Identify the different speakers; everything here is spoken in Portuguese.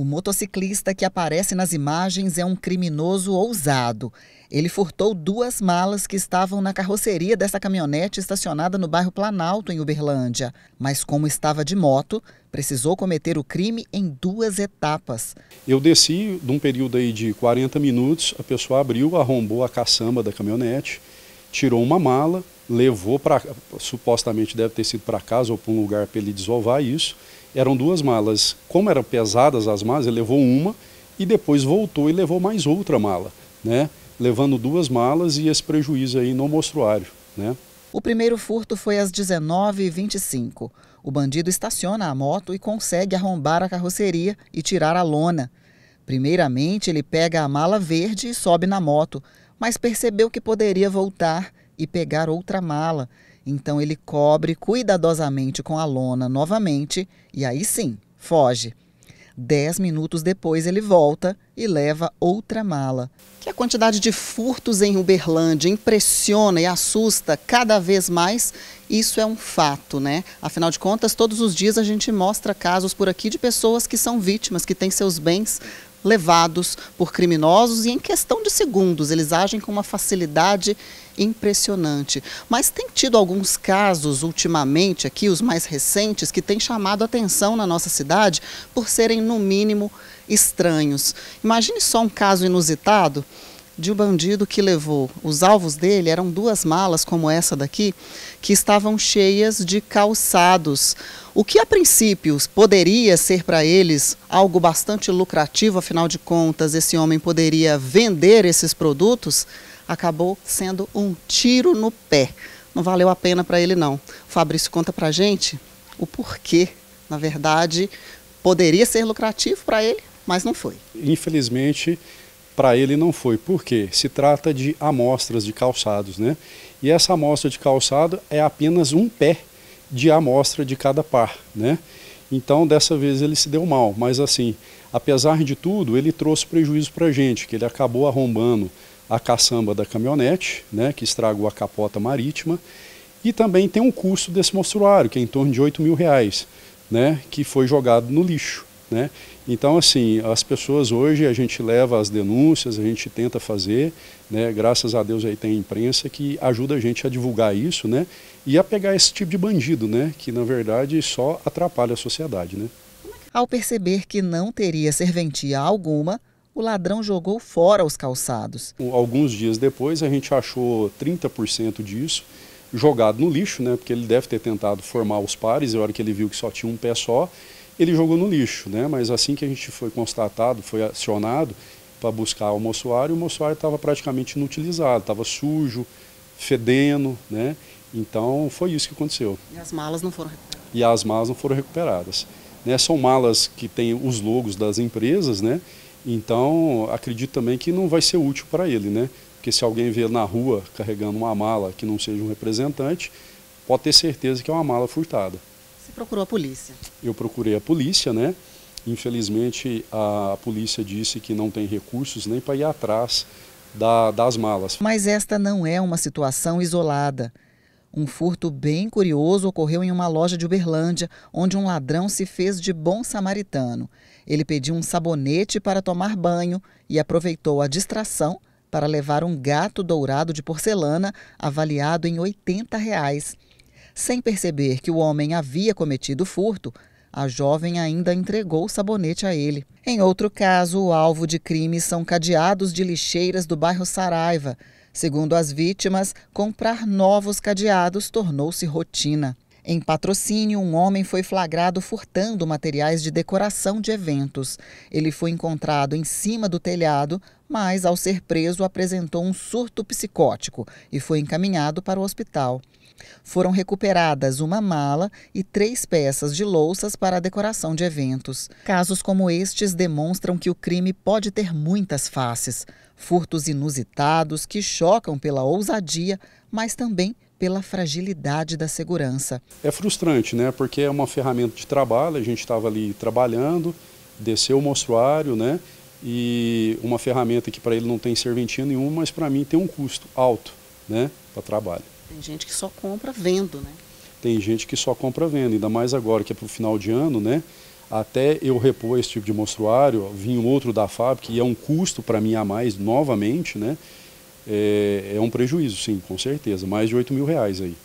Speaker 1: O motociclista que aparece nas imagens é um criminoso ousado. Ele furtou duas malas que estavam na carroceria dessa caminhonete estacionada no bairro Planalto, em Uberlândia. Mas, como estava de moto, precisou cometer o crime em duas
Speaker 2: etapas. Eu desci de um período aí de 40 minutos, a pessoa abriu, arrombou a caçamba da caminhonete tirou uma mala, levou para, supostamente deve ter sido para casa ou para um lugar para ele desovar isso. Eram duas malas. Como eram pesadas as malas, ele levou uma e depois voltou e levou mais outra mala, né? Levando duas malas e esse prejuízo aí no mostruário, né? O primeiro furto foi às
Speaker 1: 19h25. O bandido estaciona a moto e consegue arrombar a carroceria e tirar a lona. Primeiramente, ele pega a mala verde e sobe na moto, mas percebeu que poderia voltar e pegar outra mala. Então ele cobre cuidadosamente com a lona novamente e aí sim, foge. Dez minutos depois ele volta e leva outra mala. Que a quantidade de furtos em Uberlândia impressiona e assusta cada vez mais, isso é um fato, né? Afinal de contas, todos os dias a gente mostra casos por aqui de pessoas que são vítimas, que têm seus bens levados por criminosos e em questão de segundos eles agem com uma facilidade impressionante. Mas tem tido alguns casos ultimamente aqui, os mais recentes, que têm chamado atenção na nossa cidade por serem no mínimo estranhos. Imagine só um caso inusitado de um bandido que levou. Os alvos dele eram duas malas, como essa daqui, que estavam cheias de calçados. O que a princípio poderia ser para eles algo bastante lucrativo, afinal de contas, esse homem poderia vender esses produtos, acabou sendo um tiro no pé. Não valeu a pena para ele, não. O Fabrício conta para gente o porquê, na verdade, poderia ser lucrativo para ele,
Speaker 2: mas não foi. Infelizmente, para ele não foi. Por quê? Se trata de amostras de calçados, né? E essa amostra de calçado é apenas um pé de amostra de cada par, né? Então, dessa vez ele se deu mal, mas assim, apesar de tudo, ele trouxe prejuízo para a gente, que ele acabou arrombando a caçamba da caminhonete, né, que estragou a capota marítima, e também tem um custo desse mostruário, que é em torno de 8 mil reais, né, que foi jogado no lixo. Né? Então, assim, as pessoas hoje, a gente leva as denúncias, a gente tenta fazer, né? graças a Deus aí tem a imprensa que ajuda a gente a divulgar isso né? e a pegar esse tipo de bandido, né? que na verdade só atrapalha a sociedade. Né?
Speaker 1: Ao perceber que não teria serventia alguma, o ladrão jogou fora os calçados.
Speaker 2: Alguns dias depois, a gente achou 30% disso jogado no lixo, né? porque ele deve ter tentado formar os pares, e é a hora que ele viu que só tinha um pé só, ele jogou no lixo, né? Mas assim que a gente foi constatado, foi acionado para buscar o moçoário, o moçoário estava praticamente inutilizado, estava sujo, fedendo, né? Então foi isso que aconteceu.
Speaker 1: E as malas não foram recuperadas.
Speaker 2: E as malas não foram recuperadas. Né? São malas que têm os logos das empresas, né? Então acredito também que não vai ser útil para ele, né? Porque se alguém vê na rua carregando uma mala que não seja um representante, pode ter certeza que é uma mala furtada.
Speaker 1: Você procurou a polícia?
Speaker 2: Eu procurei a polícia, né? Infelizmente, a polícia disse que não tem recursos nem para ir atrás da, das malas.
Speaker 1: Mas esta não é uma situação isolada. Um furto bem curioso ocorreu em uma loja de Uberlândia, onde um ladrão se fez de bom samaritano. Ele pediu um sabonete para tomar banho e aproveitou a distração para levar um gato dourado de porcelana avaliado em 80 reais. Sem perceber que o homem havia cometido furto, a jovem ainda entregou o sabonete a ele. Em outro caso, o alvo de crime são cadeados de lixeiras do bairro Saraiva. Segundo as vítimas, comprar novos cadeados tornou-se rotina. Em patrocínio, um homem foi flagrado furtando materiais de decoração de eventos. Ele foi encontrado em cima do telhado, mas, ao ser preso, apresentou um surto psicótico e foi encaminhado para o hospital. Foram recuperadas uma mala e três peças de louças para a decoração de eventos. Casos como estes demonstram que o crime pode ter muitas faces, furtos inusitados que chocam pela ousadia, mas também pela fragilidade da segurança.
Speaker 2: É frustrante, né? Porque é uma ferramenta de trabalho, a gente estava ali trabalhando, desceu o mostruário, né? e uma ferramenta que para ele não tem serventia nenhuma, mas para mim tem um custo alto né, para trabalho. Tem gente que só compra vendo, né? Tem gente que só compra vendo, ainda mais agora que é para o final de ano, né? Até eu repor esse tipo de monstruário, vim outro da fábrica, e é um custo para mim a mais novamente, né? É, é um prejuízo, sim, com certeza. Mais de 8 mil reais aí.